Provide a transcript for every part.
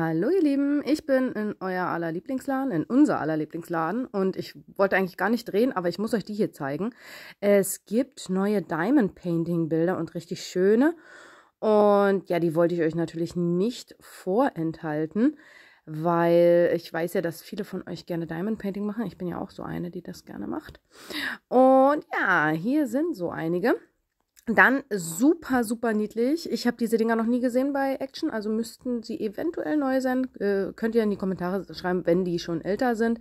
Hallo ihr Lieben, ich bin in euer aller Lieblingsladen, in unser aller Lieblingsladen und ich wollte eigentlich gar nicht drehen, aber ich muss euch die hier zeigen. Es gibt neue Diamond Painting Bilder und richtig schöne und ja, die wollte ich euch natürlich nicht vorenthalten, weil ich weiß ja, dass viele von euch gerne Diamond Painting machen. Ich bin ja auch so eine, die das gerne macht. Und ja, hier sind so einige. Dann super, super niedlich. Ich habe diese Dinger noch nie gesehen bei Action, also müssten sie eventuell neu sein. Äh, könnt ihr in die Kommentare schreiben, wenn die schon älter sind.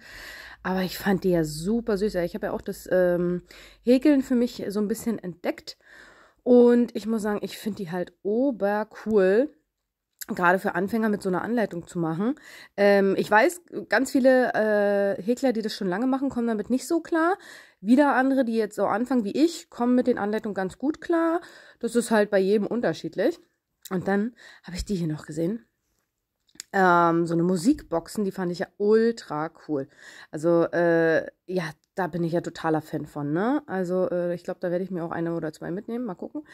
Aber ich fand die ja super süß. Ich habe ja auch das ähm, Häkeln für mich so ein bisschen entdeckt. Und ich muss sagen, ich finde die halt obercool gerade für Anfänger mit so einer Anleitung zu machen. Ähm, ich weiß, ganz viele äh, Häkler, die das schon lange machen, kommen damit nicht so klar. Wieder andere, die jetzt so anfangen wie ich, kommen mit den Anleitungen ganz gut klar. Das ist halt bei jedem unterschiedlich. Und dann habe ich die hier noch gesehen ähm, so eine Musikboxen, die fand ich ja ultra cool. Also äh, ja, da bin ich ja totaler Fan von, ne? Also äh, ich glaube, da werde ich mir auch eine oder zwei mitnehmen, mal gucken.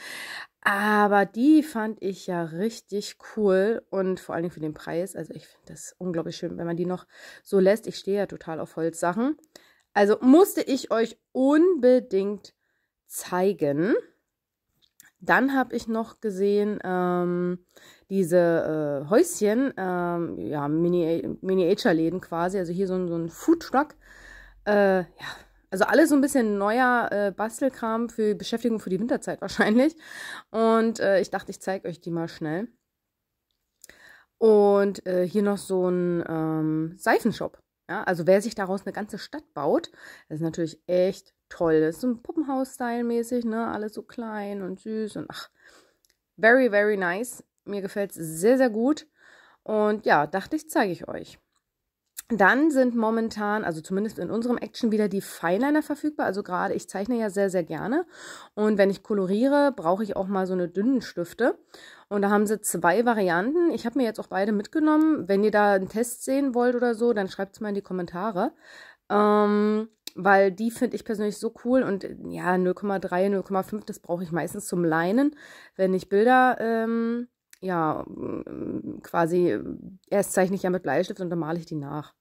Aber die fand ich ja richtig cool und vor allen Dingen für den Preis. Also ich finde das unglaublich schön, wenn man die noch so lässt. Ich stehe ja total auf Holzsachen. Also musste ich euch unbedingt zeigen. Dann habe ich noch gesehen ähm, diese äh, Häuschen, ähm, ja, Mini Miniature-Läden quasi, also hier so, ein, so ein Foodtruck. Äh, ja, also alles so ein bisschen neuer äh, Bastelkram für Beschäftigung für die Winterzeit wahrscheinlich. Und äh, ich dachte, ich zeige euch die mal schnell. Und äh, hier noch so ein ähm, Seifenshop. Ja, also wer sich daraus eine ganze Stadt baut, das ist natürlich echt toll. Das ist so ein Puppenhaus-Style mäßig, ne? Alles so klein und süß und ach, very, very nice. Mir gefällt es sehr, sehr gut. Und ja, dachte ich, zeige ich euch. Dann sind momentan, also zumindest in unserem Action, wieder die Feinliner verfügbar. Also gerade, ich zeichne ja sehr, sehr gerne. Und wenn ich koloriere, brauche ich auch mal so eine dünnen Stifte. Und da haben sie zwei Varianten. Ich habe mir jetzt auch beide mitgenommen. Wenn ihr da einen Test sehen wollt oder so, dann schreibt es mal in die Kommentare. Ähm, weil die finde ich persönlich so cool und ja, 0,3, 0,5, das brauche ich meistens zum Leinen, wenn ich Bilder, ähm, ja, mm, quasi, äh, erst zeichne ich ja mit Bleistift und dann male ich die nach.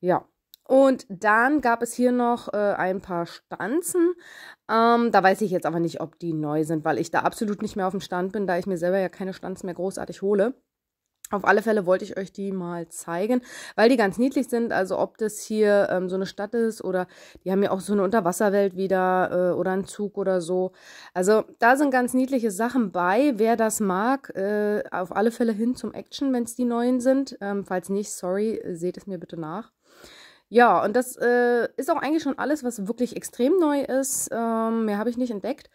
Ja. Und dann gab es hier noch äh, ein paar Stanzen. Ähm, da weiß ich jetzt aber nicht, ob die neu sind, weil ich da absolut nicht mehr auf dem Stand bin, da ich mir selber ja keine Stanzen mehr großartig hole. Auf alle Fälle wollte ich euch die mal zeigen, weil die ganz niedlich sind. Also ob das hier ähm, so eine Stadt ist oder die haben ja auch so eine Unterwasserwelt wieder äh, oder einen Zug oder so. Also da sind ganz niedliche Sachen bei. Wer das mag, äh, auf alle Fälle hin zum Action, wenn es die neuen sind. Ähm, falls nicht, sorry, seht es mir bitte nach. Ja, und das äh, ist auch eigentlich schon alles, was wirklich extrem neu ist. Ähm, mehr habe ich nicht entdeckt.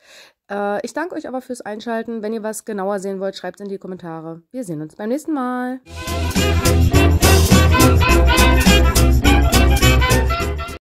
Äh, ich danke euch aber fürs Einschalten. Wenn ihr was genauer sehen wollt, schreibt es in die Kommentare. Wir sehen uns beim nächsten Mal.